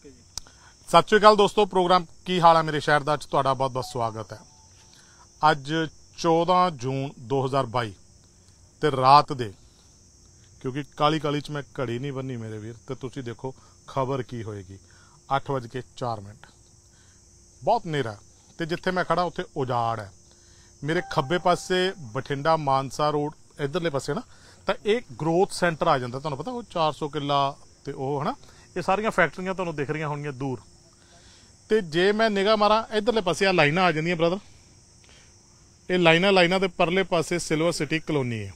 ਸਤਿ ਸ਼੍ਰੀ ਅਕਾਲ ਦੋਸਤੋ ਪ੍ਰੋਗਰਾਮ ਕੀ ਹਾਲ ਹੈ ਮੇਰੇ ਸ਼ਹਿਰ ਦਾ ਅੱਜ ਤੁਹਾਡਾ ਬਹੁਤ-ਬਹੁਤ ਸਵਾਗਤ ਹੈ ਅੱਜ 14 ਜੂਨ 2022 ਤੇ ਰਾਤ ਦੇ ਕਿਉਂਕਿ ਕਾਲੀ ਕਾਲੀ ਚ ਮੈਂ ਘੜੀ ਨਹੀਂ ਬੰਨੀ ਮੇਰੇ ਵੀਰ ਤੇ ਤੁਸੀਂ ਦੇਖੋ ਖਬਰ ਕੀ ਹੋਏਗੀ 8:04 ਮਿੰਟ ਬਹੁਤ ਨੇਰਾ ਤੇ ਜਿੱਥੇ ਮੈਂ ਖੜਾ ਉੱਥੇ ਉਜਾੜ ਹੈ ਮੇਰੇ ਖੱਬੇ ਪਾਸੇ ਬਠਿੰਡਾ ਮਾਨਸਾ ਰੋਡ ਇਧਰਲੇ ਪਾਸੇ ਨਾ ਤਾਂ ਇਹ ਗਰੋਥ ਸੈਂਟਰ ਆ ਜਾਂਦਾ ਤੁਹਾਨੂੰ ਪਤਾ ਉਹ 400 ਕਿੱਲਾ ਤੇ ਉਹ ਹਨਾ ਇਹ ਸਾਰੀਆਂ ਫੈਕਟਰੀਆਂ ਤੁਹਾਨੂੰ ਦਿਖ ਰਹੀਆਂ ਹੋਣਗੀਆਂ ਦੂਰ ਤੇ ਜੇ ਮੈਂ ਨਿਗਾਹ ਮਾਰਾਂ ਇਧਰਲੇ ਪਾਸੇ ਆ ਲਾਈਨਾਂ ਆ ਜਾਂਦੀਆਂ ਬ੍ਰਦਰ ਇਹ ਲਾਈਨਾਂ ਲਾਈਨਾਂ ਦੇ ਪਰਲੇ ਪਾਸੇ ਸਿਲਵਰ ਸਿਟੀ ਕਲੋਨੀ ਹੈ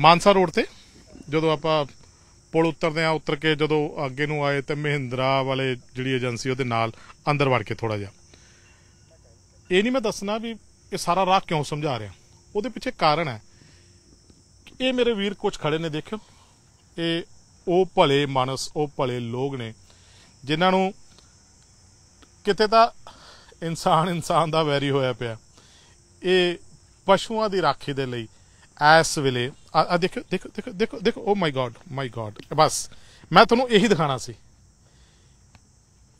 ਮਾਨਸਾ ਰੋਡ ਤੇ ਜਦੋਂ ਆਪਾਂ ਪੁਲ ਉਤਰਦੇ ਆ ਉਤਰ ਕੇ ਜਦੋਂ ਅੱਗੇ ਨੂੰ ਆਏ ਤੇ ਮਹਿੰਦਰਾ ਵਾਲੇ ਜਿਹੜੀ ਏਜੰਸੀ ਉਹਦੇ ਨਾਲ ਅੰਦਰ ਵੜ ਕੇ ਥੋੜਾ ਜਿਹਾ ਇਹ ਨਹੀਂ ਮੈਂ ਦੱਸਣਾ ਵੀ ਇਹ ਸਾਰਾ ਰਾਹ ਕਿਉਂ ਸਮਝਾ ਰਿਹਾ ਉਹਦੇ ਪਿੱਛੇ ਕਾਰਨ ਹੈ ਇਹ ਮੇਰੇ ਵੀਰ ਕੁਝ ਖੜੇ ਨੇ ਦੇਖਿਓ ਇਹ ਉਹ ਭਲੇ ਮਨਸ ਉਹ ਭਲੇ ਲੋਕ ਨੇ ਜਿਨ੍ਹਾਂ ਨੂੰ ਕਿਤੇ ਤਾਂ ਇਨਸਾਨ ਇਨਸਾਨ ਦਾ ਵੈਰੀ ਹੋਇਆ ਪਿਆ ਇਹ ਪਸ਼ੂਆਂ ਦੀ ਰਾਖੀ ਦੇ ਲਈ ਇਸ ਵੇਲੇ ਆ ਦੇਖੋ ਦੇਖੋ ਦੇਖੋ ਦੇਖੋ ਦੇਖੋ ਓ ਮਾਈ ਗॉड ਮਾਈ ਗॉड ਬਸ ਮੈਂ ਤੁਹਾਨੂੰ ਇਹੀ ਦਿਖਾਣਾ ਸੀ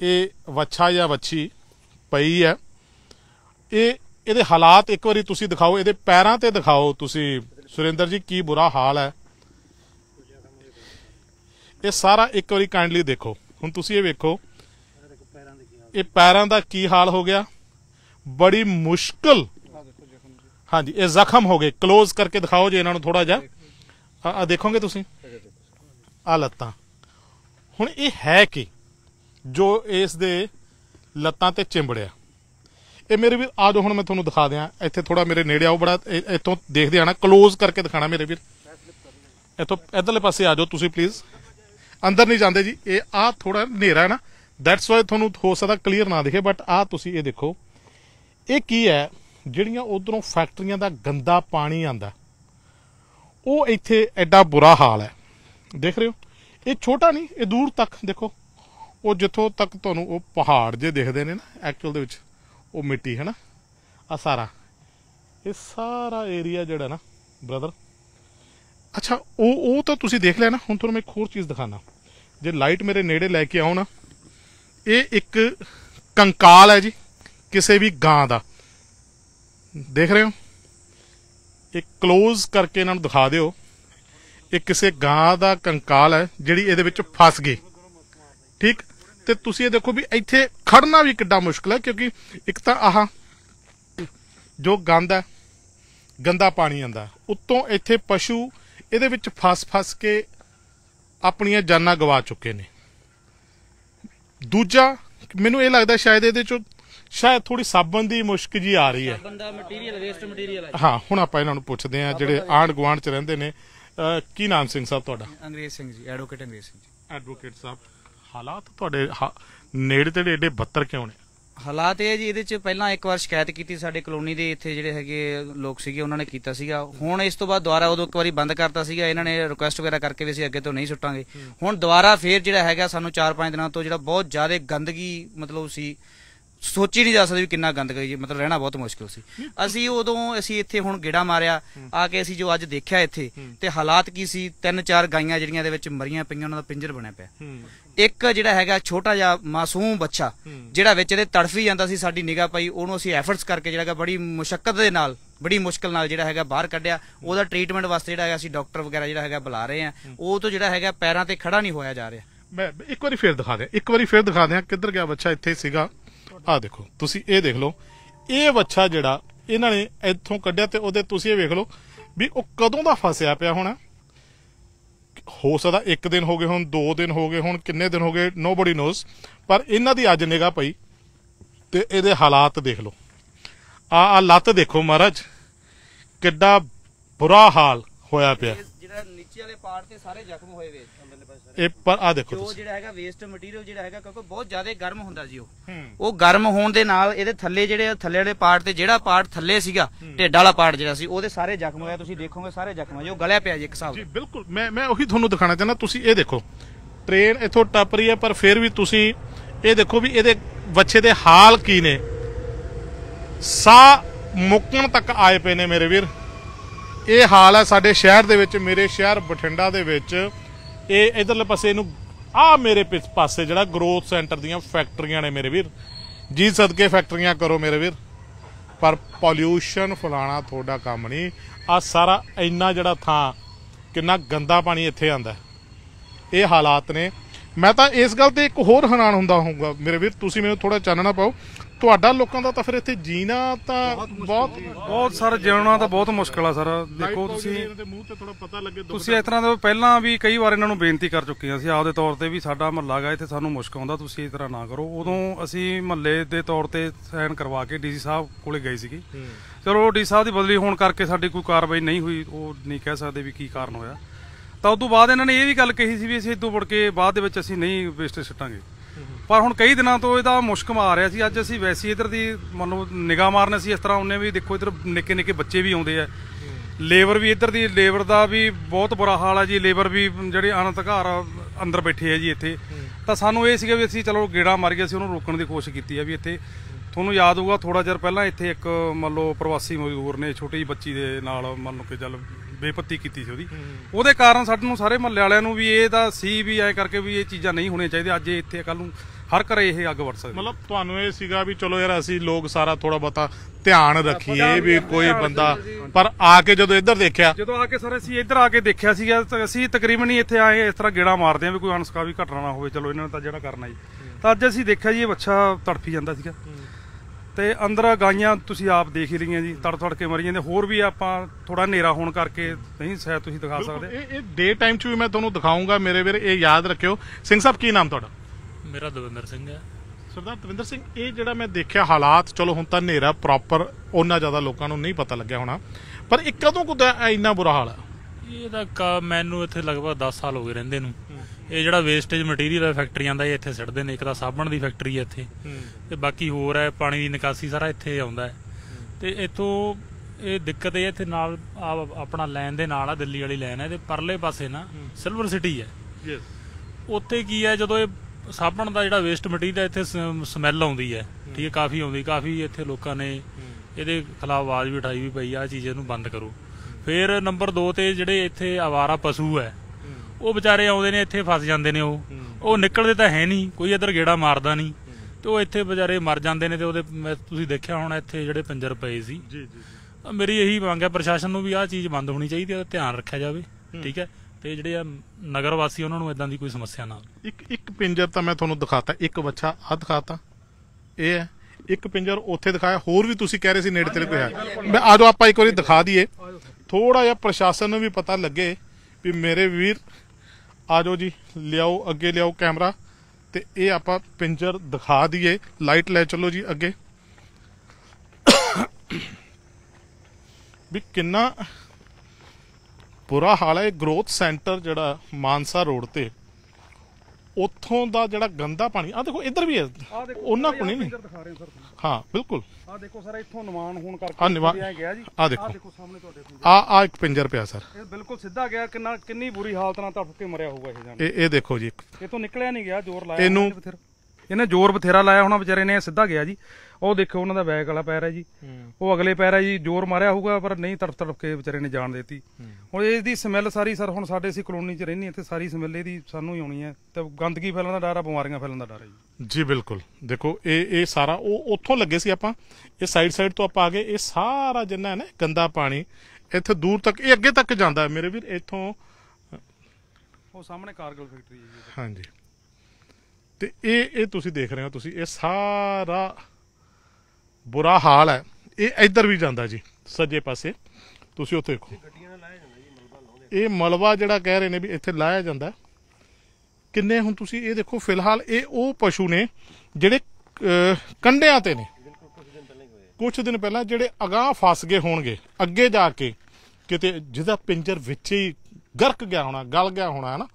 ਇਹ ਵੱਛਾ ਜਾਂ ਵੱਛੀ ਪਈ ਹੈ ਇਹ ਇਹਦੇ ਹਾਲਾਤ ਇੱਕ ਵਾਰੀ ਤੁਸੀਂ ਦਿਖਾਓ ਇਹਦੇ ਪੈਰਾਂ ਤੇ ਦਿਖਾਓ ਤੁਸੀਂ ਸੁਰਿੰਦਰ ਜੀ ਕੀ ਬੁਰਾ ਹਾਲ ਹੈ ਇਹ ਸਾਰਾ ਇੱਕ ਵਾਰੀ ਕਾਈਂਡਲੀ ਦੇਖੋ ਹੁਣ ਤੁਸੀਂ ਇਹ ਵੇਖੋ ਇਹ ਪੈਰਾਂ ਦਾ ਕੀ ਹਾਲ ਹੋ ਗਿਆ ਬੜੀ ਮੁਸ਼ਕਲ ਹਾਂਜੀ ਇਹ ਜ਼ਖਮ ਹੋ ਗਏ ক্লোਜ਼ ਕਰਕੇ ਦਿਖਾਓ ਜੇ ਇਹਨਾਂ ਨੂੰ ਥੋੜਾ ਜਿਹਾ ਆ ਦੇਖੋਗੇ ਤੁਸੀਂ ਆ ਲੱਤਾਂ ਹੁਣ ਇਹ ਹੈ ਕਿ ਜੋ ਇਸ ਦੇ ਲੱਤਾਂ ਤੇ ਚਿੰਬੜਿਆ ਇਹ ਮੇਰੇ ਵੀਰ ਆਜੋ ਹੁਣ ਮੈਂ ਤੁਹਾਨੂੰ ਦਿਖਾ ਦਿਆਂ ਇੱਥੇ ਥੋੜਾ ਮੇਰੇ ਨੇੜੇ ਆਓ ਬੜਾ ਇੱਥੋਂ ਦੇਖਦੇ ਆਣਾ ক্লোਜ਼ ਕਰਕੇ ਦਿਖਾਣਾ ਮੇਰੇ ਵੀਰ ਇੱਥੋਂ ਇਧਰਲੇ ਪਾਸੇ ਆਜੋ ਤੁਸੀਂ ਪਲੀਜ਼ ਅੰਦਰ ਨਹੀਂ ਜਾਂਦੇ ਜੀ ਇਹ ਆ ਥੋੜਾ ਹਨੇਰਾ ਹੈ ਨਾ ਦੈਟਸ ਵਾਈ ਤੁਹਾਨੂੰ ਹੋ ਸਕਦਾ ਕਲੀਅਰ ਨਾ ਦਿਖੇ ਬਟ ਆ ਤੁਸੀਂ ਇਹ ਦੇਖੋ ਇਹ ਕੀ ਹੈ ਜਿਹੜੀਆਂ ਉਧਰੋਂ ਫੈਕਟਰੀਆਂ ਦਾ ਗੰਦਾ ਪਾਣੀ ਆਂਦਾ ਉਹ ਇੱਥੇ ਐਡਾ ਬੁਰਾ ਹਾਲ ਹੈ ਦੇਖ ਰਹੇ ਹੋ ਇਹ ਛੋਟਾ ਨਹੀਂ ਇਹ ਦੂਰ ਤੱਕ ਦੇਖੋ ਉਹ ਜਿੱਥੋਂ ਤੱਕ ਤੁਹਾਨੂੰ ਉਹ ਪਹਾੜ ਜੇ ਦਿਖਦੇ ਨੇ ਨਾ ਐਕਚੁਅਲ ਦੇ ਵਿੱਚ ਉਹ ਮਿੱਟੀ ਹੈ ਨਾ ਆ ਸਾਰਾ ਇਹ ਸਾਰਾ ਏਰੀਆ ਜਿਹੜਾ ਨਾ ਬ੍ਰਦਰ ਅੱਛਾ ਉਹ ਉਹ ਤਾਂ ਤੁਸੀਂ ਦੇਖ ਲਿਆ ਨਾ ਹੁਣ ਤੁਹਾਨੂੰ ਮੈਂ ਇੱਕ ਹੋਰ ਚੀਜ਼ ਦਿਖਾਣਾ ਜੇ ਲਾਈਟ ਮੇਰੇ ਨੇੜੇ ਲੈ ਕੇ ਆਉ ਨਾ ਇਹ ਇੱਕ ਕੰਕਾਲ ਹੈ ਜੀ ਕਿਸੇ ਵੀ ਗਾਂ ਦਾ ਦੇਖ ਰਹੇ ਹੋ ਇਹ ক্লোਜ਼ ਕਰਕੇ ਇਹਨਾਂ ਨੂੰ ਦਿਖਾ ਦਿਓ ਇਹ ਕਿਸੇ ਗਾਂ ਦਾ ਕੰਕਾਲ ਹੈ ਜਿਹੜੀ ਇਹਦੇ ਵਿੱਚ ਫਸ ਗਈ ਠੀਕ ਤੇ ਤੁਸੀਂ ਇਹ ਦੇਖੋ ਵੀ ਇੱਥੇ ਖੜਨਾ ਵੀ ਕਿੱਡਾ ਮੁਸ਼ਕਲ ਹੈ ਕਿਉਂਕਿ ਇੱਕ ਤਾਂ ਆਹ ਜੋ ਗੰਦ ਹੈ ਗੰਦਾ ਪਾਣੀ ਆਂਦਾ ਉੱਤੋਂ ਇੱਥੇ ਪਸ਼ੂ ਇਹਦੇ ਵਿੱਚ ਫਸ-ਫਸ ਕੇ ਆਪਣੀਆਂ ਜਾਨਾਂ ਗਵਾ ਚੁੱਕੇ ਨੇ ਦੂਜਾ ਮੈਨੂੰ ਇਹ ਲੱਗਦਾ ਸ਼ਾਇਦ ਇਹਦੇ ਚ ਸ਼ਾਇਦ ਥੋੜੀ ਸਾਬਣ ਦੀ ਮੁਸ਼ਕ ਜੀ ਆ ਰਹੀ ਹੈ ਸਾਬਣ ਦਾ ਮਟੀਰੀਅਲ ਵੇਸਟ ਮਟੀਰੀਅਲ ਹੈ ਹਾਂ ਹੁਣ ਆਪਾਂ ਇਹਨਾਂ ਨੂੰ ਪੁੱਛਦੇ ਆ ਜਿਹੜੇ ਆਂਡ ਗਵਾਂਡ ਚ ਰਹਿੰਦੇ ਨੇ ਕੀ ਨਾਮ ਸਿੰਘ ਸਾਹਿਬ ਤੁਹਾਡਾ ਅੰਗਰੇਜ਼ ਸਿੰਘ ਜੀ ਐਡਵੋਕੇਟ ਅੰਗਰੇਜ਼ ਸਿੰਘ ਜੀ ਐਡਵੋਕੇਟ ਸਾਹਿਬ ਹਾਲਾਤ ਤੁਹਾਡੇ ਨੇੜੇ ਤੇੜੇ ਏਡੇ ਬੱਤਰ ਕਿਉਂ ਨੇ ਹਾਲਾਤ ਇਹ ਜੀ ਇਹਦੇ ਚ ਪਹਿਲਾਂ ਇੱਕ ਵਾਰ ਸ਼ਿਕਾਇਤ ਕੀਤੀ ਸਾਡੇ ਕਲੋਨੀ ਦੇ ਇੱਥੇ ਜਿਹੜੇ ਹੈਗੇ ਲੋਕ ਸੀਗੇ ਉਹਨਾਂ ਨੇ ਕੀਤਾ ਸੀਗਾ ਹੁਣ ਇਸ ਤੋਂ ਬਾਅਦ ਦੁਬਾਰਾ ਉਦੋਂ ਇੱਕ ਵਾਰੀ ਬੰਦ ਕਰਤਾ ਸੀਗਾ ਇਹਨਾਂ ਨੇ ਰਿਕੁਐਸਟ ਵਗੈਰਾ ਕਰਕੇ ਵੀ ਅਸੀਂ ਅੱਗੇ ਤੋਂ ਨਹੀਂ ਸੁੱਟਾਂਗੇ ਹੁਣ ਦੁਬਾਰਾ ਫੇਰ ਜਿਹੜਾ ਹੈਗਾ ਸਾਨੂੰ 4-5 ਦਿਨਾਂ ਤੋਂ ਜਿਹੜਾ ਬਹੁਤ ਜ਼ਿਆਦਾ ਗੰਦਗੀ ਮਤਲਬ ਸੀ ਸੋਚੀ ਨਹੀਂ ਜਾ ਸਕਦੀ ਵੀ ਕਿੰਨਾ ਗੰਦਗੀ ਜੀ ਮਤਲਬ ਰਹਿਣਾ ਬਹੁਤ ਮੁਸ਼ਕਿਲ ਸੀ ਅਸੀਂ ਉਦੋਂ ਅਸੀਂ ਇੱਥੇ ਹੁਣ ਗੇੜਾ ਮਾਰਿਆ ਆ ਕੇ ਅਸੀਂ ਜੋ ਅੱਜ ਦੇਖਿਆ ਇੱਥੇ ਤੇ ਹਾਲਾਤ ਕੀ ਸੀ ਤਿੰਨ ਚਾਰ ਗਾਈਆਂ ਜਿਹੜੀਆਂ ਦੇ ਵਿੱਚ ਮਰੀਆਂ ਪਈਆਂ ਉਹਨਾਂ ਦਾ ਪਿੰਜਰ ਬਣਿਆ ਪਿਆ ਇੱਕ ਜਿਹੜਾ ਹੈਗਾ ਛੋਟਾ ਜਿਹਾ ਮਾਸੂਮ ਬੱਚਾ ਜਿਹੜਾ ਵਿੱਚ ਇਹਦੇ ਤੜਫੀ ਜਾਂਦਾ ਸੀ ਸਾਡੀ ਨਿਗਾਹ ਪਈ ਉਹਨੂੰ ਅਸੀਂ ਐਫਰਟਸ ਕਰਕੇ ਜਿਹੜਾ ਹੈਗਾ ਬੜੀ ਮੁਸ਼ਕਲ ਦੇ ਨਾਲ ਬੜੀ ਮੁਸ਼ਕਲ ਨਾਲ ਜਿਹੜਾ ਹੈਗਾ ਬਾਹਰ ਕੱਢਿਆ ਉਹਦਾ ਟ੍ਰੀਟਮੈਂਟ ਵਾਸਤੇ ਜਿਹੜਾ ਹੈਗਾ ਅਸੀਂ ਡਾਕਟਰ ਵਗੈਰਾ ਜਿਹੜਾ ਹੈਗਾ ਬੁਲਾ ਰਹੇ ਆ ਉਹ ਤੋਂ ਜਿਹੜਾ ਹੈਗਾ ਪੈਰਾਂ ਤੇ ਖੜਾ ਨਹੀਂ ਹੋਇਆ ਜਾ ਰਿਹਾ ਮੈਂ ਇੱਕ ਵਾਰੀ ਫੇਰ ਦਿਖਾ ਦਿਆਂ ਇੱਕ ਵਾਰੀ ਫੇਰ ਦਿਖਾ ਦਿਆਂ ਕਿੱਧਰ ਗਿਆ ਬੱਚਾ ਇੱਥੇ ਸੀਗਾ ਆ ਦੇਖੋ ਤੁਸੀਂ ਇਹ ਦੇਖ ਲਓ ਇਹ ਬੱਚਾ ਜਿਹੜਾ ਇਹਨਾਂ ਨੇ ਇੱਥੋਂ ਕੱਢਿਆ ਤੇ ਉਹਦੇ ਤੁਸੀਂ ਇਹ ਵੇਖ ਲਓ ਵੀ ਉਹ ਕਦੋਂ ਦਾ ਫਸਿਆ ਪਿਆ ਹੋਣਾ ਹੋ ਸਕਦਾ ਇੱਕ ਦਿਨ ਹੋ ਗਏ ਹੁਣ ਦੋ ਦਿਨ ਹੋ ਗਏ ਹੁਣ ਕਿੰਨੇ ਦਿਨ ਹੋ ਗਏ ਨੋਬਡੀ ਨੋਸ ਪਰ ਇਹਨਾਂ ਦੀ ਅੱਜ ਨਿਗਾ ਪਈ ਤੇ ਇਹਦੇ ਹਾਲਾਤ ਦੇਖ ਲਓ ਆ ਆ ਲੱਤ ਦੇਖੋ ਮਹਾਰਾਜ ਕਿੱਡਾ ਬੁਰਾ ਹਾਲ ਹੋਇਆ ਪਿਆ ਜਿਹੜਾ ਨੀਚੇ ਵਾਲੇ ਪਾਰਟ ਤੇ ਸਾਰੇ ਜ਼ਖਮ ਹੋਏ ਵੇ ਇਹ ਪਰ ਆ ਦੇਖੋ ਜੋ ਜਿਹੜਾ ਹੈਗਾ ਵੇਸਟ ਮਟੀਰੀਅਲ ਜਿਹੜਾ ਹੈਗਾ ਕਿਉਂਕਿ ਬਹੁਤ ਜ਼ਿਆਦਾ ਗਰਮ ਹੁੰਦਾ ਜੀ ਉਹ ਉਹ ਗਰਮ ਹੋਣ ਦੇ ਨਾਲ ਇਹਦੇ ਥੱਲੇ ਜਿਹੜੇ ਥੱਲੇ ਵਾਲੇ ਪਾਰਟ ਤੇ ਜਿਹੜਾ ਪਾਰਟ ਥੱਲੇ ਸੀਗਾ ਢਿੱਡ ਵਾਲਾ ਪਾਰਟ ਜਿਹੜਾ ਸੀ ਉਹਦੇ ਸਾਰੇ ਜ਼ਖਮ ਹੋਇਆ ਤੁਸੀਂ ਦੇਖੋਗੇ ਸਾਰੇ ਜ਼ਖਮ ਹੋਏ ਉਹ ਗਲਿਆ ਪਿਆ ਜੀ ਇੱਕ ਹਿਸਾਬ ਜੀ ਬਿਲਕੁਲ ਮੈਂ ਮੈਂ ਉਹੀ ਤੁਹਾਨੂੰ ਦਿਖਾਣਾ ਚਾਹੁੰਦਾ ਤੁਸੀਂ ਇਹ ਦੇਖੋ ਟ੍ਰੇਨ ਇੱਥੋਂ ਟੱਪ ਰਹੀ ਹੈ ਪਰ ਫਿਰ ਵੀ ਤੁਸੀਂ ਇਹ ਦੇਖੋ ਵੀ ਇਹਦੇ ਬੱਚੇ ਦੇ ਹਾਲ ਕੀ ਨੇ ਸਾ ਮੁੱਕਣ ਤੱਕ ਆਏ ਪਏ ਨੇ ਮੇਰੇ ਵੀਰ ਇਹ ਹਾਲ ਹੈ ਸਾਡੇ ਸ਼ਹਿਰ ਦੇ ਵਿੱਚ ਮੇਰੇ ਸ਼ਹਿਰ ਬਠਿੰਡਾ ਦੇ ਵਿੱਚ ਇਹ ਇਧਰਲੇ ਪਾਸੇ ਇਹਨੂੰ ਆ ਮੇਰੇ ਪਾਸੇ ਜਿਹੜਾ ਗਰੋਥ ਸੈਂਟਰ ਦੀਆਂ ਫੈਕਟਰੀਆਂ ਨੇ ਮੇਰੇ ਵੀਰ ਜੀ ਸਦਕੇ ਫੈਕਟਰੀਆਂ ਕਰੋ ਮੇਰੇ ਵੀਰ ਪਰ ਪੋਲਿਊਸ਼ਨ ਫਲਾਣਾ ਤੁਹਾਡਾ ਕੰਮ ਨਹੀਂ ਆ ਸਾਰਾ ਇੰਨਾ ਜਿਹੜਾ ਥਾਂ ਕਿੰਨਾ ਗੰਦਾ ਪਾਣੀ ਇੱਥੇ ਆਂਦਾ ਇਹ ਹਾਲਾਤ ਨੇ ਮੈਂ ਤਾਂ ਇਸ ਗੱਲ ਤੇ ਇੱਕ ਹੋਰ ਹਨਾਨ ਹੁੰਦਾ ਹੋਊਗਾ ਮੇਰੇ ਵੀਰ ਤੁਸੀਂ ਮੈਨੂੰ ਥੋੜਾ ਚਾਨਣਾ ਪਾਓ ਤੁਹਾਡਾ ਲੋਕਾਂ ਦਾ ਤਾਂ ਫਿਰ ਇੱਥੇ ਜੀਣਾ ਤਾਂ ਬਹੁਤ ਬਹੁਤ ਸਰ ਜਿਉਣਾ ਤਾਂ ਬਹੁਤ ਮੁਸ਼ਕਲ ਆ ਸਰ ਦੇਖੋ ਤੁਸੀਂ ਤੁਸੀਂ ਇਸ ਤਰ੍ਹਾਂ ਦਾ ਪਹਿਲਾਂ ਵੀ ਕਈ ਵਾਰ ਇਹਨਾਂ ਨੂੰ ਬੇਨਤੀ ਕਰ ਚੁੱਕੇ ਹਾਂ ਅਸੀਂ ਆਪਦੇ ਤੌਰ ਤੇ ਵੀ ਸਾਡਾ ਮਹੱਲਾ ਗਾ ਇੱਥੇ ਸਾਨੂੰ ਮੁਸ਼ਕ ਆਉਂਦਾ ਤੁਸੀਂ ਇਸ ਤਰ੍ਹਾਂ ਨਾ ਕਰੋ ਉਦੋਂ ਅਸੀਂ ਮਹੱਲੇ ਦੇ ਤੌਰ ਤੇ ਸਾਈਨ ਕਰਵਾ ਕੇ ਡੀਸੀ ਸਾਹਿਬ ਕੋਲੇ ਗਏ ਸੀਗੇ ਚਲੋ ਡੀਸੀ ਸਾਹਿਬ ਦੀ ਬਦਲੀ ਹੋਣ ਕਰਕੇ ਸਾਡੀ ਕੋਈ ਕਾਰਵਾਈ ਨਹੀਂ ਹੋਈ ਉਹ ਨਹੀਂ ਕਹਿ ਸਕਦੇ ਵੀ ਕੀ ਕਾਰਨ ਹੋਇਆ ਤਾਂ ਉਸ ਤੋਂ ਬਾਅਦ ਇਹਨਾਂ ਨੇ ਇਹ ਵੀ ਗੱਲ ਕਹੀ ਸੀ ਵੀ ਅਸੀਂ ਇਦੋਂ ਮੁੜ ਕੇ ਬਾਅਦ ਦੇ ਵਿੱਚ ਅਸੀਂ ਨਹੀਂ ਵੇਸਟ ਸਟਾਂਗੇ ਪਰ ਹੁਣ ਕਈ ਦਿਨਾਂ ਤੋਂ ਇਹਦਾ ਮੁਸ਼ਕ ਆ ਰਿਹਾ ਸੀ ਅੱਜ ਅਸੀਂ ਵੈਸੀ ਇਧਰ ਦੀ ਮੰਨ ਲਓ ਨਿਗਾਹ ਮਾਰਨੇ ਸੀ ਇਸ ਤਰ੍ਹਾਂ ਉਹਨੇ ਵੀ ਦੇਖੋ ਇਧਰ ਨਿੱਕੇ ਨਿੱਕੇ ਬੱਚੇ ਵੀ ਆਉਂਦੇ ਆ ਲੇਬਰ ਵੀ ਇਧਰ ਦੀ ਲੇਬਰ ਦਾ ਵੀ ਬਹੁਤ ਬੁਰਾ ਹਾਲ ਆ ਜੀ ਲੇਬਰ ਵੀ ਜਿਹੜੇ ਘਰ ਅੰਦਰ ਬੈਠੇ ਆ ਜੀ ਇੱਥੇ ਤਾਂ ਸਾਨੂੰ ਇਹ ਸੀਗਾ ਵੀ ਅਸੀਂ ਚਲੋ ਗੇੜਾ ਮਾਰ ਗਿਆ ਸੀ ਉਹਨੂੰ ਰੋਕਣ ਦੀ ਕੋਸ਼ਿਸ਼ ਕੀਤੀ ਆ ਵੀ ਇੱਥੇ ਤੁਹਾਨੂੰ ਯਾਦ ਹੋਊਗਾ ਥੋੜਾ ਜਿਹਾ ਪਹਿਲਾਂ ਇੱਥੇ ਇੱਕ ਮੰਨ ਲਓ ਪ੍ਰਵਾਸੀ ਮਜ਼ਦੂਰ ਨੇ ਛੋਟੀ ਬੱਚੀ ਦੇ ਨਾਲ ਮੰਨ ਲਓ ਕਿ ਚੱਲ ਬੇਪੱਤੀ ਕੀਤੀ ਸੀ ਉਹਦੀ ਉਹਦੇ ਕਾਰਨ ਸਾਨੂੰ ਸਾਰੇ ਮਹੱਲੇ ਵਾਲਿਆਂ ਨੂੰ ਵੀ ਇਹ ਤਾਂ ਸੀ ਵੀ ਐ ਕਰਕੇ ਵੀ ਇਹ ਚੀਜ਼ਾਂ ਨਹੀਂ ਹੋਣੀਆਂ ਚਾਹੀਦੀਆਂ ਅੱਜ ਇੱਥੇ ਕੱਲ ਨੂੰ ਹਰ ਘਰੇ ਇਹ ਅੱਗ ਵੜ ਸਕਦੀ ਮਤਲਬ ਤੁਹਾਨੂੰ ਇਹ ਸੀਗਾ ਵੀ ਚਲੋ ਯਾਰ ਅਸੀਂ ਲੋਕ ਸਾਰਾ ਥੋੜਾ ਬਤਾ ਧਿਆਨ ਰੱਖੀਏ ਵੀ ਕੋਈ ਬੰਦਾ ਪਰ ਆ ਕੇ ਜਦੋਂ ਇੱਧਰ ਦੇਖਿਆ ਜਦੋਂ ਆ ਕੇ ਸਰ ਅਸੀਂ ਇੱਧਰ ਆ ਕੇ ਦੇਖਿਆ ਸੀਗਾ ਅਸੀਂ ਤਕਰੀਬਨ ਹੀ ਇੱਥੇ ਆਏ ਇਸ ਤਰ੍ਹਾਂ ਗੇੜਾ ਮਾਰਦੇ ਆ ਵੀ ਕੋਈ ਅਨਸਕਾ ਵੀ ਘਟਨਾ ਨਾ ਹੋਵੇ ਚਲੋ ਇਹਨਾਂ ਨੇ ਤਾਂ ਜਿਹੜਾ ਕਰਨਾ ਜੀ ਤਾਂ ਅੱਜ ਅਸੀਂ ਦੇਖਿਆ ਜੀ ਇਹ ਬੱਚਾ ਤੜਫੀ ਜਾਂਦਾ ਸੀਗਾ ਤੇ ਅੰਦਰ ਗਾਈਆਂ ਤੁਸੀਂ ਆਪ ਦੇਖ ਹੀ ਲਈਆਂ ਜੀ ਤੜ ਤੜ ਕੇ ਮਰੀ ਜਾਂਦੇ ਹੋਰ ਵੀ ਆਪਾਂ ਥੋੜਾ ਹਨੇਰਾ ਹੋਣ ਕਰਕੇ ਨਹੀਂ ਸ਼ਾਇਦ ਤੁਸੀਂ ਦਿਖਾ ਸਕਦੇ ਇਹ ਇਹ ਡੇ ਟਾਈਮ 'ਚ ਵੀ ਮੈਂ ਤੁਹਾਨੂੰ ਦਿਖਾਉਂਗਾ ਮੇਰੇ ਵੀਰ ਇਹ ਯਾਦ ਰੱਖਿਓ ਸਿੰਘ ਸਾਹਿਬ ਕੀ ਨਾਮ ਤੁਹਾਡਾ ਮੇਰਾ ਦਵਿੰਦਰ ਸਿੰਘ ਹੈ ਸਰਦਾਰ ਦਵਿੰਦਰ ਸਿੰਘ ਇਹ ਜਿਹੜਾ ਮੈਂ ਦੇਖਿਆ ਹਾਲਾਤ ਚਲੋ ਹੁਣ ਤਾਂ ਹਨੇਰਾ ਪ੍ਰੋਪਰ ਉਹਨਾਂ ਜ਼ਿਆਦਾ ਲੋਕਾਂ ਨੂੰ ਨਹੀਂ ਪਤਾ ਲੱਗਿਆ ਹੋਣਾ ਪਰ ਇਹ ਕਦੋਂ ਕੁ ਇੰਨਾ ਬੁਰਾ ਹਾਲ ਹੈ ਇਹ ਤਾਂ ਮੈਨੂੰ ਇੱਥੇ ਲਗਭਗ 10 ਸਾਲ ਹੋ ਗਏ ਰਹਿੰਦੇ ਨੂੰ ਇਹ ਜਿਹੜਾ ਵੇਸਟੇਜ ਮਟੀਰੀਅਲ ਹੈ ਫੈਕਟਰੀਆਂ ਦਾ ਇਹ ਇੱਥੇ ਸਿੱਟਦੇ ਨੇ ਇੱਕ ਤਾਂ ਸਾਬਣ ਦੀ ਫੈਕਟਰੀ ਹੈ ਇੱਥੇ ਤੇ ਬਾਕੀ ਹੋਰ ਹੈ ਪਾਣੀ ਦੀ ਨਿਕਾਸੀ ਸਾਰਾ ਇੱਥੇ ਆਉਂਦਾ ਹੈ ਤੇ ਇਥੋਂ ਇਹ ਦਿੱਕਤ ਇਹ ਇੱਥੇ ਨਾਲ ਆਪਣਾ ਲਾਈਨ ਦੇ ਨਾਲ ਆ ਦਿੱਲੀ ਵਾਲੀ ਲਾਈਨ ਹੈ ਤੇ ਪਰਲੇ ਪਾਸੇ ਨਾ ਸਿਲਵਰ ਸਿਟੀ ਹੈ ਯੈਸ ਉੱਥੇ ਕੀ ਹੈ ਜਦੋਂ ਇਹ ਸਾਬਣ ਦਾ ਜਿਹੜਾ ਵੇਸਟ ਮਟੀਰੀਅਲ ਇੱਥੇ ਸਮੈਲ ਆਉਂਦੀ ਹੈ ਠੀਕ ਹੈ ਕਾਫੀ ਆਉਂਦੀ ਕਾਫੀ ਇੱਥੇ ਲੋਕਾਂ ਨੇ ਇਹਦੇ ਖਿਲਾਫ ਆਵਾਜ਼ ਵੀ ਉਠਾਈ ਵੀ ਪਈ ਆ ਚੀਜ਼ ਨੂੰ ਬੰਦ ਕਰੋ ਫਿਰ ਨੰਬਰ 2 ਤੇ ਜਿਹੜੇ ਇੱਥੇ ਆਵਾਰਾ ਪਸ਼ੂ ਹੈ ਉਹ ਵਿਚਾਰੇ ਆਉਂਦੇ ਨੇ ਇੱਥੇ ਫਸ ਜਾਂਦੇ ਨੇ ਉਹ ਉਹ ਨਿਕਲਦੇ ਤਾਂ ਹੈ ਨਹੀਂ ਕੋਈ ਇੱਧਰ ਗੇੜਾ ਮਾਰਦਾ ਨਹੀਂ ਤੇ ਉਹ ਇੱਥੇ ਵਿਚਾਰੇ ਮਰ ਜਾਂਦੇ ਨੇ ਤੇ ਉਹਦੇ ਤੁਸੀਂ ਦੇਖਿਆ ਹੋਣਾ ਇੱਥੇ ਜਿਹੜੇ ਪਿੰਜਰ ਪਏ ਸੀ ਜੀ ਜੀ ਮੇਰੀ ਇਹੀ ਮੰਗ ਹੈ ਪ੍ਰਸ਼ਾਸਨ ਨੂੰ ਵੀ ਆਹ ਚੀਜ਼ ਬੰਦ ਹੋਣੀ ਚਾਹੀਦੀ ਹੈ ਧਿਆਨ ਰੱਖਿਆ ਜਾਵੇ ਠੀਕ ਹੈ ਤੇ ਜਿਹੜੇ ਆ ਨਗਰ ਵਾਸੀ ਉਹਨਾਂ ਨੂੰ ਇਦਾਂ ਦੀ ਕੋਈ ਸਮੱਸਿਆ ਨਾ ਇੱਕ ਇੱਕ ਪਿੰਜਰ ਤਾਂ ਮੈਂ ਤੁਹਾਨੂੰ ਦਿਖਾਤਾ ਇੱਕ ਬੱਚਾ ਆ ਦਿਖਾਤਾ ਇਹ ਹੈ ਇੱਕ ਪਿੰਜਰ ਉੱਥੇ ਦਿਖਾਇਆ ਹੋਰ ਵੀ ਤੁਸੀਂ ਕਹਿ ਰਹੇ ਸੀ ਨੇੜੇ ਤੇਰੇ ਕੋਈ ਹੈ ਮੈਂ ਆਜੋ ਆਪਾਂ ਇੱਕ ਵਾਰੀ ਦਿਖਾ ਦਈਏ ਥੋੜਾ ਜਿਹਾ ਪ੍ਰਸ਼ਾਸਨ ਨੂੰ ਵੀ ਪਤਾ ਲੱਗੇ ਵੀ ਮੇਰੇ ਵੀਰ ਆਜੋ ਜੀ ਲਿਆਓ ਅੱਗੇ ਲਿਆਓ ਕੈਮਰਾ ਤੇ ਇਹ ਆਪਾਂ ਪਿੰਜਰ ਦਿਖਾ ਦਈਏ ਲਾਈਟ ਲੈ ਚੱਲੋ ਜੀ ਅੱਗੇ ਵੀ ਕਿੰਨਾ ਪੂਰਾ ਹਾਲ ਹੈ ਗਰੋਥ ਸੈਂਟਰ ਜਿਹੜਾ ਮਾਨਸਾ ਰੋਡ ਤੇ ਉੱਥੋਂ ਦਾ ਜਿਹੜਾ ਗੰਦਾ ਪਾਣੀ ਆ ਦੇਖੋ ਇੱਧਰ ਵੀ ਹੈ ਉਹਨਾਂ ਕੋਲ ਨਹੀਂ ਦਿਖਾ ਰਹੇ ਸਰ ਹਾਂ ਬਿਲਕੁਲ ਆ ਦੇਖੋ ਸਰ ਇੱਥੋਂ ਨਿਵਾਨ ਹੋਣ ਕਰਕੇ ਆ ਗਿਆ ਜੀ ਆ ਦੇਖੋ ਸਾਹਮਣੇ ਤੁਹਾਡੇ ਆ ਆ ਇੱਕ ਪਿੰਜਰ ਪਿਆ ਸਰ ਇਹ ਬਿਲਕੁਲ ਸਿੱਧਾ ਗਿਆ ਕਿੰਨਾ ਕਿੰਨੀ ਬੁਰੀ ਹਾਲਤ ਨਾਲ ਤੜਫ ਕੇ ਮਰਿਆ ਹੋਊਗਾ ਇਹ ਜਾਨ ਇਹ ਇਹ ਦੇਖੋ ਜੀ ਇਹ ਤੋਂ ਨਿਕਲਿਆ ਨਹੀਂ ਗਿਆ ਜ਼ੋਰ ਲਾਇਆ ਇਹਨੂੰ ਇਹਨੇ ਜ਼ੋਰ ਬਥੇਰਾ ਲਾਇਆ ਹੋਣਾ ਵਿਚਾਰੇ ਨੇ ਸਿੱਧਾ ਗਿਆ ਜੀ ਉਹ ਦੇਖੋ ਉਹਨਾਂ ਦਾ ਬੈਕ ਵਾਲਾ ਪੈਰ ਹੈ ਜੀ ਉਹ ਅਗਲੇ ਪੈਰ ਹੈ ਜੀ ਜ਼ੋਰ ਮਾਰਿਆ ਹੋਊਗਾ ਪਰ ਨਹੀਂ ਤੜਫ ਤੜਫ ਕੇ ਵਿਚਾਰੇ ਨੇ ਜਾਣ ਦਿੱਤੀ ਹੁਣ ਇਹਦੀ ਸਮੈਲ ਸਾਰੀ ਸਰ ਹੁਣ ਸਾਡੇ ਅਸੀਂ ਕਲੋਨੀ 'ਚ ਰਹਿੰਦੇ ਇੱਥੇ ਸਾਰੀ ਸਮੈਲ ਇਹਦੀ ਸਾਨੂੰ ਹੀ ਆਉਣੀ ਹੈ ਤੇ ਗੰਦਗੀ ਫੈਲਣ ਦਾ ਡਰ ਆ ਬਿਮਾਰੀਆਂ ਫੈਲਣ ਦਾ ਡਰ ਹੈ ਜੀ ਜੀ ਬਿਲਕੁਲ ਦੇਖੋ ਇਹ ਇਹ ਸਾਰਾ ਉਹ ਉੱਥੋਂ ਲੱਗੇ ਸੀ ਆਪਾਂ ਇਹ ਸਾਈਡ ਸਾਈਡ ਤੋਂ ਆਪਾਂ ਆ ਗਏ ਇਹ ਸਾਰਾ ਜਿੰਨਾ ਹੈ ਨਾ ਗੰਦਾ ਪਾਣੀ ਇੱਥੇ ਦੂਰ ਤੱਕ ਇਹ ਅੱਗੇ ਤੱਕ ਜਾਂਦਾ ਹੈ ਮੇਰੇ ਵੀਰ ਇੱਥੋਂ ਉਹ ਸਾਹਮਣੇ ਕਾਰਗਲ ਫੈਕਟਰੀ ਹੈ ਜੀ ਹਾਂਜੀ ਤੇ ਇਹ ਇਹ ਤੁਸੀਂ ਦੇਖ ਰਹੇ ਹੋ ਤੁਸੀਂ ਇਹ ਸਾਰਾ ਬੁਰਾ ਹਾਲ ਹੈ ਇਹ ਇੱਧਰ ਵੀ ਜਾਂਦਾ ਜੀ ਸੱਜੇ ਪਾਸੇ ਤੁਸੀਂ ਉੱਥੇ ਦੇਖੋ ਇਹ ਮਲਵਾ ਜਿਹੜਾ ਕਹਿ ਰਹੇ ਨੇ ਵੀ ਇੱਥੇ ਲਾਇਆ ਜਾਂਦਾ ਕਿੰਨੇ ਹੁਣ ਤੁਸੀਂ ਇਹ ਦੇਖੋ ਫਿਲਹਾਲ ਇਹ ਉਹ ਪਸ਼ੂ ਨੇ ਜਿਹੜੇ ਕੰਡਿਆਂ ਤੇ ਨੇ ਕੁਝ ਦਿਨ ਪਹਿਲਾਂ ਜਿਹੜੇ ਅਗਾਹ ਫਸ ਗਏ ਹੋਣਗੇ ਅੱਗੇ ਜਾ ਕੇ ਕਿਤੇ ਜਿਹਦਾ ਪਿੰਜਰ ਵਿੱਚ ਹੀ ਗਰਕ ਗਿਆ ਹੋਣਾ ਗਲ ਗਿਆ ਹੋਣਾ ਹੈ ਨਾ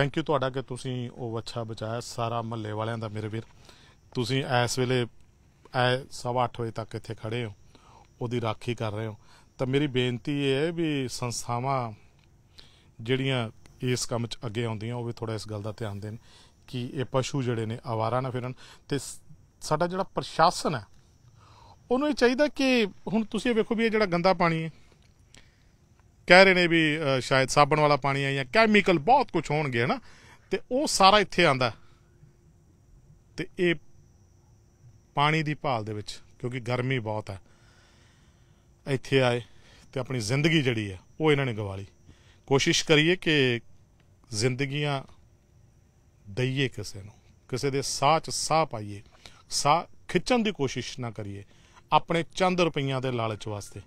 ਥੈਂਕ ਯੂ ਤੁਹਾਡਾ ਕਿ ਤੁਸੀਂ ਉਹ ਅੱਛਾ ਬਚਾਇਆ ਸਾਰਾ ਮੱਲੇ ਵਾਲਿਆਂ ਦਾ ਮੇਰੇ ਵੀਰ ਤੁਸੀਂ ਇਸ ਵੇਲੇ ਐ 8:30 ਵਜੇ ਤੱਕ ਇੱਥੇ ਖੜੇ ਹੋ ਉਹਦੀ ਰਾਖੀ ਕਰ ਰਹੇ ਹੋ ਤਾਂ ਮੇਰੀ ਬੇਨਤੀ ਇਹ ਹੈ ਵੀ ਸੰਸਥਾਵਾਂ ਜਿਹੜੀਆਂ ਇਸ ਕੰਮ 'ਚ ਅੱਗੇ ਆਉਂਦੀਆਂ ਉਹ ਵੀ ਥੋੜਾ ਇਸ ਗੱਲ ਦਾ ਧਿਆਨ ਦੇਣ ਕਿ ਇਹ ਪਸ਼ੂ ਜਿਹੜੇ ਨੇ ਆਵਾਰਾ ਨਾ ਫਿਰਨ ਤੇ ਸਾਡਾ ਜਿਹੜਾ ਪ੍ਰਸ਼ਾਸਨ ਹੈ ਉਹਨੂੰ ਇਹ ਚਾਹੀਦਾ ਕਿ ਹੁਣ ਤੁਸੀਂ ਇਹ ਵੇਖੋ ਵੀ ਇਹ ਜਿਹੜਾ ਗੰਦਾ ਪਾਣੀ ਹੈ ਕਹਿ ਰਹੇ ਨੇ ਵੀ ਸ਼ਾਇਦ ਸਾਬਣ ਵਾਲਾ ਪਾਣੀ ਆ ਜਾਂ ਕੈਮੀਕਲ ਬਹੁਤ ਕੁਝ ਹੋਣਗੇ ਹਨਾ ਤੇ ਉਹ ਸਾਰਾ ਇੱਥੇ ਆਂਦਾ ਤੇ ਇਹ ਪਾਣੀ ਦੀ ਭਾਲ ਦੇ ਵਿੱਚ ਕਿਉਂਕਿ ਗਰਮੀ ਬਹੁਤ ਹੈ ਇੱਥੇ ਆਏ ਤੇ ਆਪਣੀ ਜ਼ਿੰਦਗੀ ਜਿਹੜੀ ਹੈ ਉਹ ਇਹਨਾਂ ਨੇ ਗਵਾ ਲਈ ਕੋਸ਼ਿਸ਼ ਕਰੀਏ ਕਿ ਜ਼ਿੰਦਗੀਆਂ ਦਈਏ ਕਿਸੇ ਨੂੰ ਕਿਸੇ ਦੇ ਸਾਹ 'ਚ ਸਾਹ ਪਾਈਏ ਸਾਹ ਖਿੱਚਣ ਦੀ ਕੋਸ਼ਿਸ਼ ਨਾ ਕਰੀਏ ਆਪਣੇ ਚੰਦ ਰੁਪਈਆਂ ਦੇ ਲਾਲਚ ਵਾਸਤੇ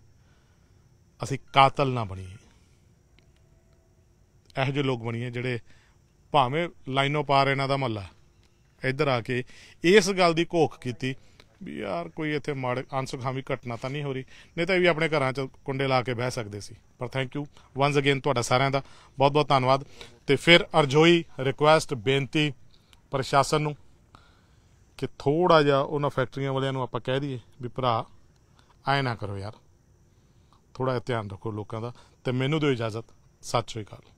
ਅਸੀਂ ਕਾਤਲ ਨਾ ਬਣੀਏ ਇਹ ਜਿਹੇ ਲੋਕ ਬਣੀਏ ਜਿਹੜੇ ਭਾਵੇਂ ਲਾਈਨੋਂ ਪਾਰ ਇਹਨਾਂ ਦਾ ਮੱਲਾ ਇੱਧਰ ਆ ਕੇ ਇਸ ਗੱਲ ਦੀ ਘੋਖ ਕੀਤੀ ਵੀ ਯਾਰ ਕੋਈ ਇੱਥੇ ਮਾੜੇ ਵੀ ਘਟਨਾ ਤਾਂ ਨਹੀਂ ਹੋ ਰਹੀ ਨਹੀਂ ਤਾਂ ਇਹ ਵੀ ਆਪਣੇ ਘਰਾਂ 'ਚ ਕੁੰਡੇ ਲਾ ਕੇ ਬਹਿ ਸਕਦੇ ਸੀ ਪਰ ਥੈਂਕ ਯੂ ਵਾਂਸ ਅਗੇਨ ਤੁਹਾਡਾ ਸਾਰਿਆਂ ਦਾ ਬਹੁਤ-ਬਹੁਤ ਧੰਨਵਾਦ ਤੇ ਫਿਰ ਅਰਜੋਈ ਰਿਕੁਐਸਟ ਬੇਨਤੀ ਪ੍ਰਸ਼ਾਸਨ ਨੂੰ ਕਿ ਥੋੜਾ ਜਿਹਾ ਉਹਨਾਂ ਫੈਕਟਰੀਆਂ ਵਾਲਿਆਂ ਨੂੰ ਆਪਾਂ ਕਹਿ ਦਈਏ ਵੀ ਭਰਾ ਆਏ ਨਾ ਕਰੋ ਯਾਰ ਥੋੜਾ ਧਿਆਨ ਰੱਖੋ ਲੋਕਾਂ ਦਾ ਤੇ ਮੈਨੂੰ ਦਿਓ ਇਜਾਜ਼ਤ ਸਤਿ ਸ਼੍ਰੀ ਅਕਾਲ